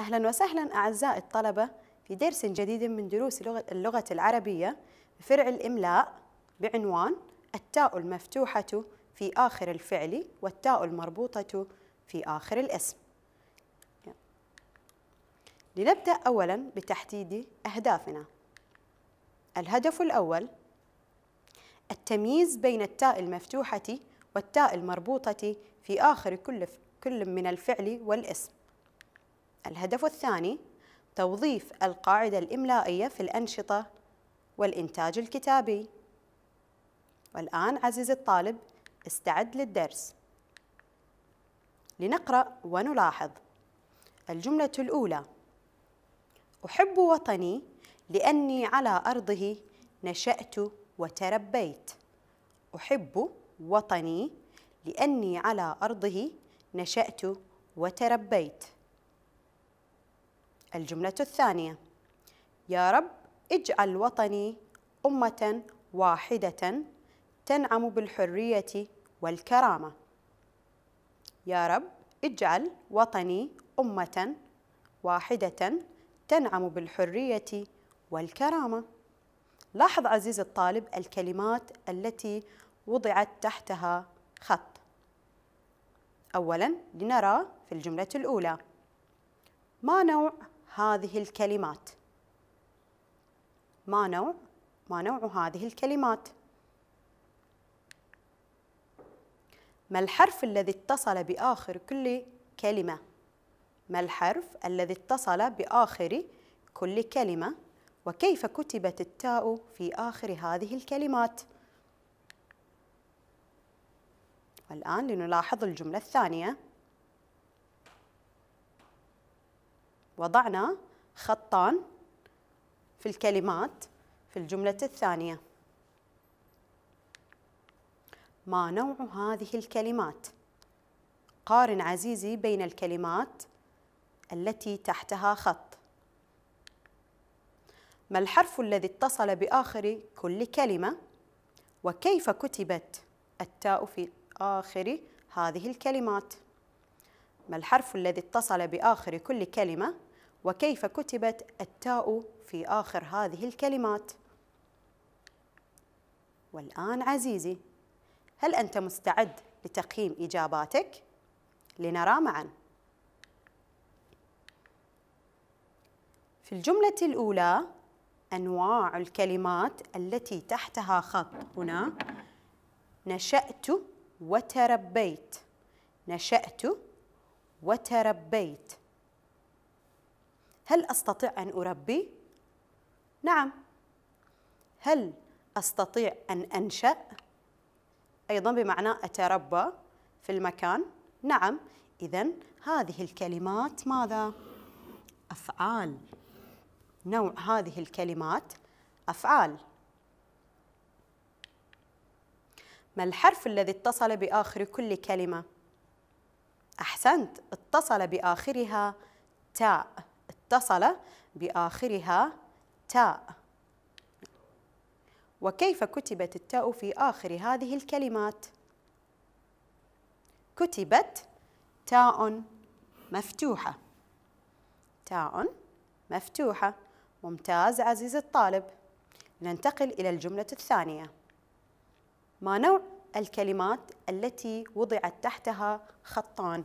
أهلا وسهلا أعزائي الطلبة في درس جديد من دروس اللغة العربية بفرع الإملاء بعنوان التاء المفتوحة في آخر الفعل والتاء المربوطة في آخر الاسم لنبدأ أولا بتحديد أهدافنا الهدف الأول التمييز بين التاء المفتوحة والتاء المربوطة في آخر كل من الفعل والاسم الهدف الثاني توظيف القاعدة الإملائية في الأنشطة والإنتاج الكتابي والآن عزيزي الطالب استعد للدرس لنقرأ ونلاحظ الجملة الأولى أحب وطني لأني على أرضه نشأت وتربيت أحب وطني لأني على أرضه نشأت وتربيت الجملة الثانية يا رب اجعل وطني أمة واحدة تنعم بالحرية والكرامة يا رب اجعل وطني أمة واحدة تنعم بالحرية والكرامة لاحظ عزيزي الطالب الكلمات التي وضعت تحتها خط أولا لنرى في الجملة الأولى ما نوع هذه الكلمات ما نوع ما نوع هذه الكلمات ما الحرف الذي اتصل بآخر كل كلمة ما الحرف الذي اتصل بآخر كل كلمة وكيف كتبت التاء في آخر هذه الكلمات والآن لنلاحظ الجملة الثانية وضعنا خطان في الكلمات في الجملة الثانية ما نوع هذه الكلمات؟ قارن عزيزي بين الكلمات التي تحتها خط ما الحرف الذي اتصل بآخر كل كلمة؟ وكيف كتبت التاء في آخر هذه الكلمات؟ ما الحرف الذي اتصل بآخر كل كلمة وكيف كتبت التاء في آخر هذه الكلمات والآن عزيزي هل أنت مستعد لتقييم إجاباتك؟ لنرى معا في الجملة الأولى أنواع الكلمات التي تحتها خط هنا نشأت وتربيت نشأت وتربيت هل أستطيع أن أربي؟ نعم هل أستطيع أن أنشأ؟ أيضا بمعنى أتربى في المكان نعم إذا هذه الكلمات ماذا؟ أفعال نوع هذه الكلمات أفعال ما الحرف الذي اتصل بآخر كل كلمة؟ أحسنت اتصل بآخرها تاء متصلة بآخرها تاء وكيف كتبت التاء في آخر هذه الكلمات؟ كتبت تاء مفتوحة تاء مفتوحة ممتاز عزيزي الطالب ننتقل إلى الجملة الثانية ما نوع الكلمات التي وضعت تحتها خطان؟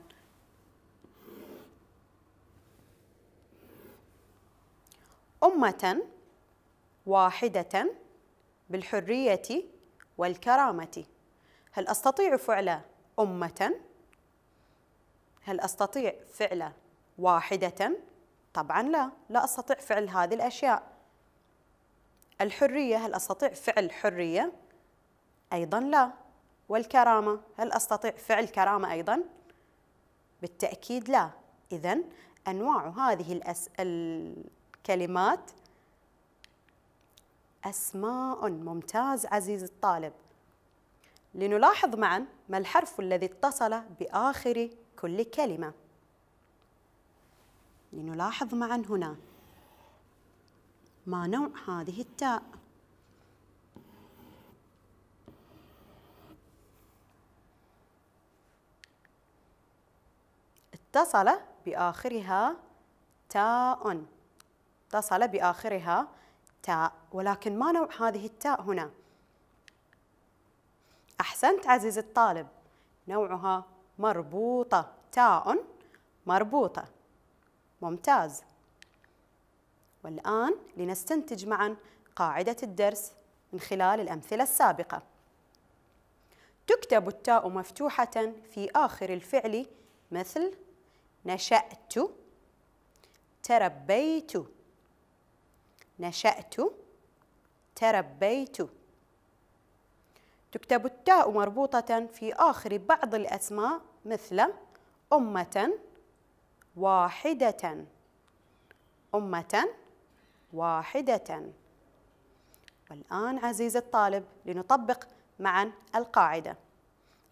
أمة واحدة بالحرية والكرامة هل أستطيع فعل أمة؟ هل أستطيع فعل واحدة؟ طبعا لا لا أستطيع فعل هذه الأشياء الحرية هل أستطيع فعل حرية؟ أيضا لا والكرامة هل أستطيع فعل كرامة أيضا؟ بالتأكيد لا إذا أنواع هذه كلمات أسماء ممتاز عزيز الطالب لنلاحظ معا ما الحرف الذي اتصل بآخر كل كلمة لنلاحظ معا هنا ما نوع هذه التاء اتصل بآخرها تاء متصلة بآخرها تاء ولكن ما نوع هذه التاء هنا؟ أحسنت عزيزي الطالب نوعها مربوطة تاء مربوطة ممتاز والآن لنستنتج معا قاعدة الدرس من خلال الأمثلة السابقة تكتب التاء مفتوحة في آخر الفعل مثل نشأت تربيت نشأت تربيت تكتب التاء مربوطة في آخر بعض الأسماء مثل أمة واحدة أمة واحدة والآن عزيزي الطالب لنطبق معا القاعدة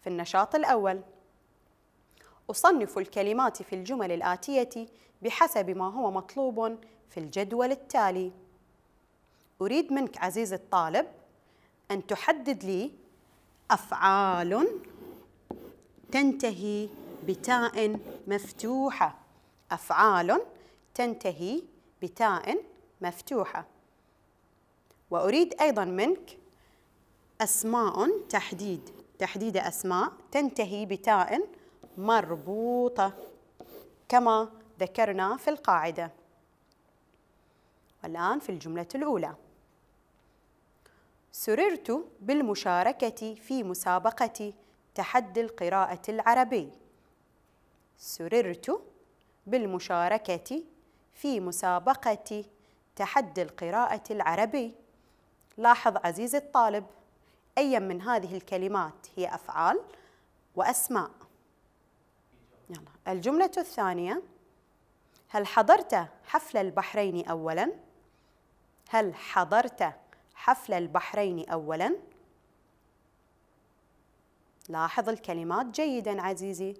في النشاط الأول أصنف الكلمات في الجمل الآتية بحسب ما هو مطلوب في الجدول التالي أريد منك عزيزي الطالب أن تحدد لي أفعال تنتهي بتاء مفتوحة أفعال تنتهي بتاء مفتوحة وأريد أيضا منك أسماء تحديد تحديد أسماء تنتهي بتاء مربوطة كما ذكرنا في القاعدة والآن في الجملة الأولى سررت بالمشاركة في مسابقة تحدي القراءة العربي سررت بالمشاركة في مسابقة تحدي القراءة العربي لاحظ عزيزي الطالب أي من هذه الكلمات هي أفعال وأسماء يلا الجملة الثانية هل حضرت حفل البحرين أولا؟ هل حضرت حفل البحرين أولا لاحظ الكلمات جيدا عزيزي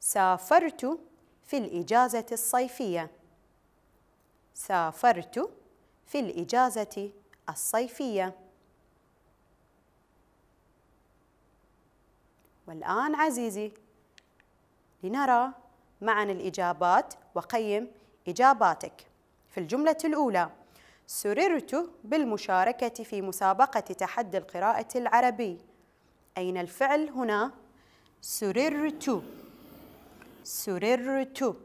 سافرت في الإجازة الصيفية سافرت في الإجازة الصيفية والآن عزيزي لنرى معا الإجابات وقيم إجاباتك في الجملة الأولى سررت بالمشاركة في مسابقة تحدي القراءة العربي أين الفعل هنا؟ سررت سررت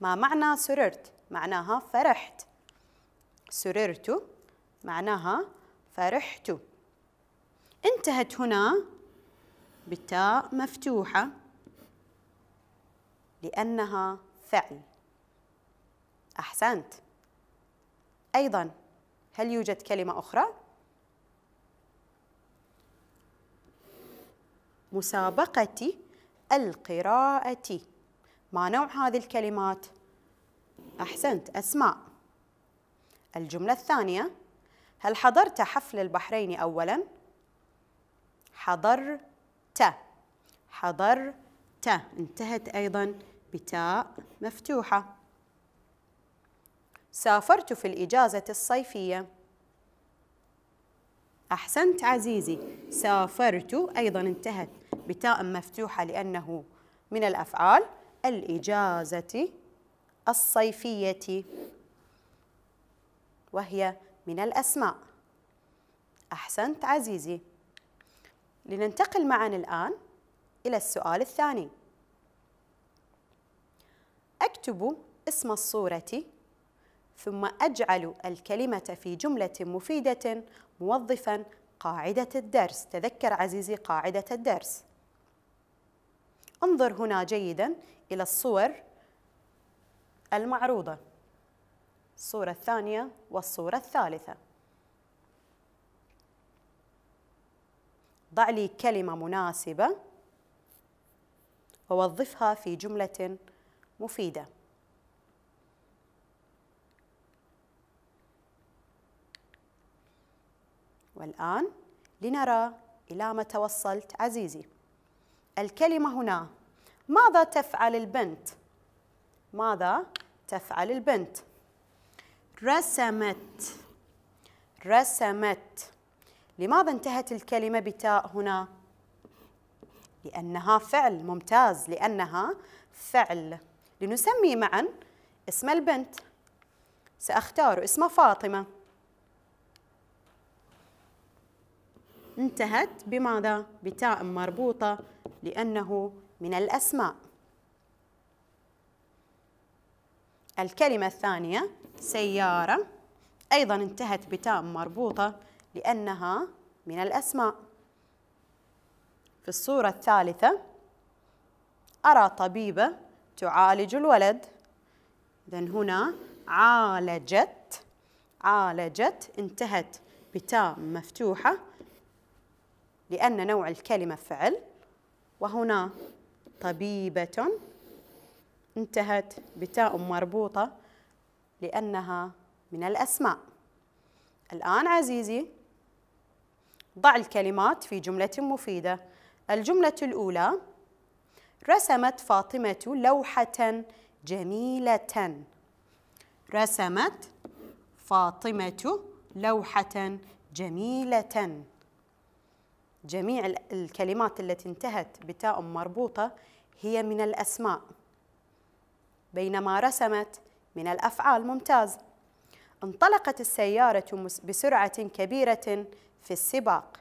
ما معنى سررت؟ معناها فرحت سررت معناها فرحت انتهت هنا بالتاء مفتوحة لأنها فعل أحسنت أيضا هل يوجد كلمة أخرى؟ مسابقة القراءة ما نوع هذه الكلمات؟ أحسنت أسماء الجملة الثانية هل حضرت حفل البحرين أولا؟ حضرت حضرت انتهت أيضا بتاء مفتوحة سافرت في الإجازة الصيفية أحسنت عزيزي سافرت أيضا انتهت بتاء مفتوحة لأنه من الأفعال الإجازة الصيفية وهي من الأسماء أحسنت عزيزي لننتقل معا الآن إلى السؤال الثاني أكتب اسم الصورة ثم أجعل الكلمة في جملة مفيدة موظفا قاعدة الدرس تذكر عزيزي قاعدة الدرس انظر هنا جيدا إلى الصور المعروضة الصورة الثانية والصورة الثالثة ضع لي كلمة مناسبة ووظفها في جملة مفيدة والآن لنرى إلى ما توصلت عزيزي الكلمة هنا ماذا تفعل البنت؟ ماذا تفعل البنت؟ رسمت رسمت لماذا انتهت الكلمة بتاء هنا؟ لأنها فعل ممتاز لأنها فعل لنسمي معا اسم البنت سأختار اسم فاطمة انتهت بماذا؟ بتاء مربوطة لأنه من الأسماء الكلمة الثانية سيارة أيضا انتهت بتاء مربوطة لأنها من الأسماء في الصورة الثالثة أرى طبيبة تعالج الولد إذا هنا عالجت عالجت انتهت بتاء مفتوحة لأن نوع الكلمة فعل وهنا طبيبة انتهت بتاء مربوطة لأنها من الأسماء الآن عزيزي ضع الكلمات في جملة مفيدة الجملة الأولى رسمت فاطمة لوحة جميلة رسمت فاطمة لوحة جميلة جميع الكلمات التي انتهت بتاء مربوطة هي من الأسماء بينما رسمت من الأفعال ممتاز انطلقت السيارة بسرعة كبيرة في السباق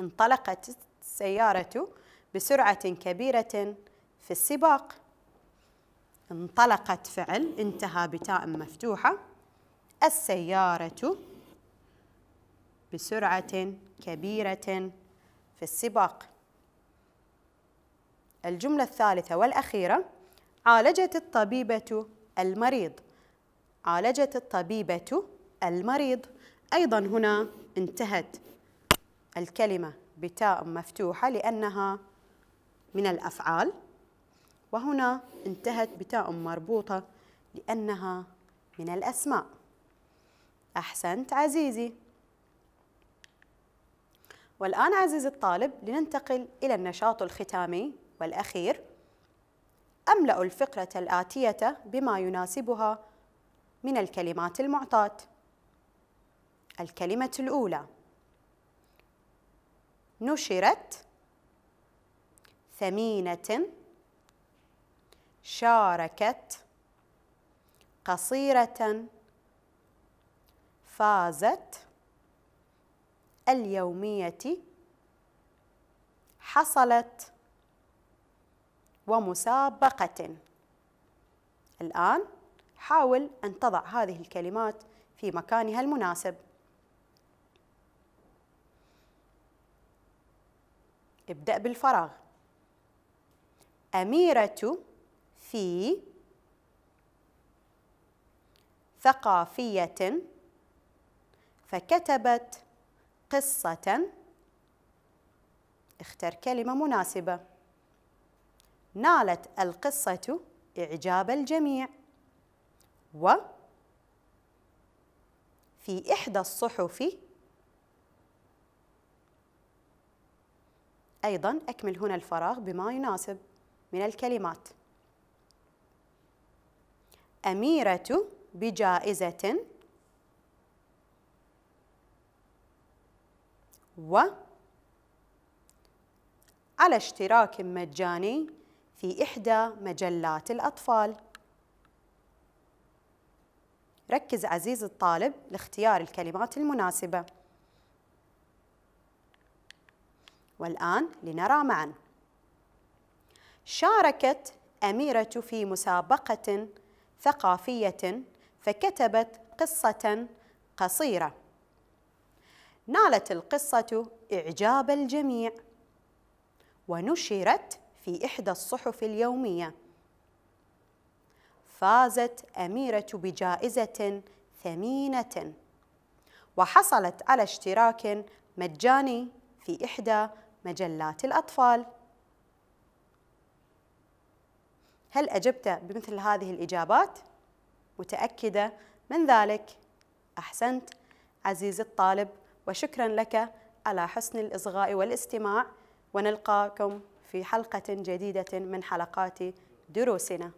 انطلقت السيارة بسرعة كبيرة في السباق انطلقت فعل انتهى بتاء مفتوحة السيارة بسرعة كبيرة في السباق الجملة الثالثة والأخيرة عالجت الطبيبة المريض عالجت الطبيبة المريض أيضا هنا انتهت الكلمة بتاء مفتوحة لأنها من الأفعال وهنا انتهت بتاء مربوطة لأنها من الأسماء أحسنت عزيزي والآن عزيز الطالب لننتقل إلى النشاط الختامي والأخير أملأ الفقرة الآتية بما يناسبها من الكلمات المعطاة الكلمة الأولى نشرت ثمينة شاركت قصيرة فازت اليومية حصلت ومسابقة الآن حاول أن تضع هذه الكلمات في مكانها المناسب ابدأ بالفراغ أميرة في ثقافية فكتبت قصة اختر كلمة مناسبة نالت القصة إعجاب الجميع و في إحدى الصحف أيضا أكمل هنا الفراغ بما يناسب من الكلمات أميرة بجائزة و على اشتراك مجاني في إحدى مجلات الأطفال ركز عزيز الطالب لاختيار الكلمات المناسبة والآن لنرى معا شاركت أميرة في مسابقة ثقافية فكتبت قصة قصيرة نالت القصة إعجاب الجميع ونشرت في إحدى الصحف اليومية فازت أميرة بجائزة ثمينة وحصلت على اشتراك مجاني في إحدى مجلات الأطفال هل أجبت بمثل هذه الإجابات؟ متأكدة من ذلك أحسنت عزيزي الطالب وشكرا لك على حسن الإصغاء والاستماع ونلقاكم في حلقة جديدة من حلقات دروسنا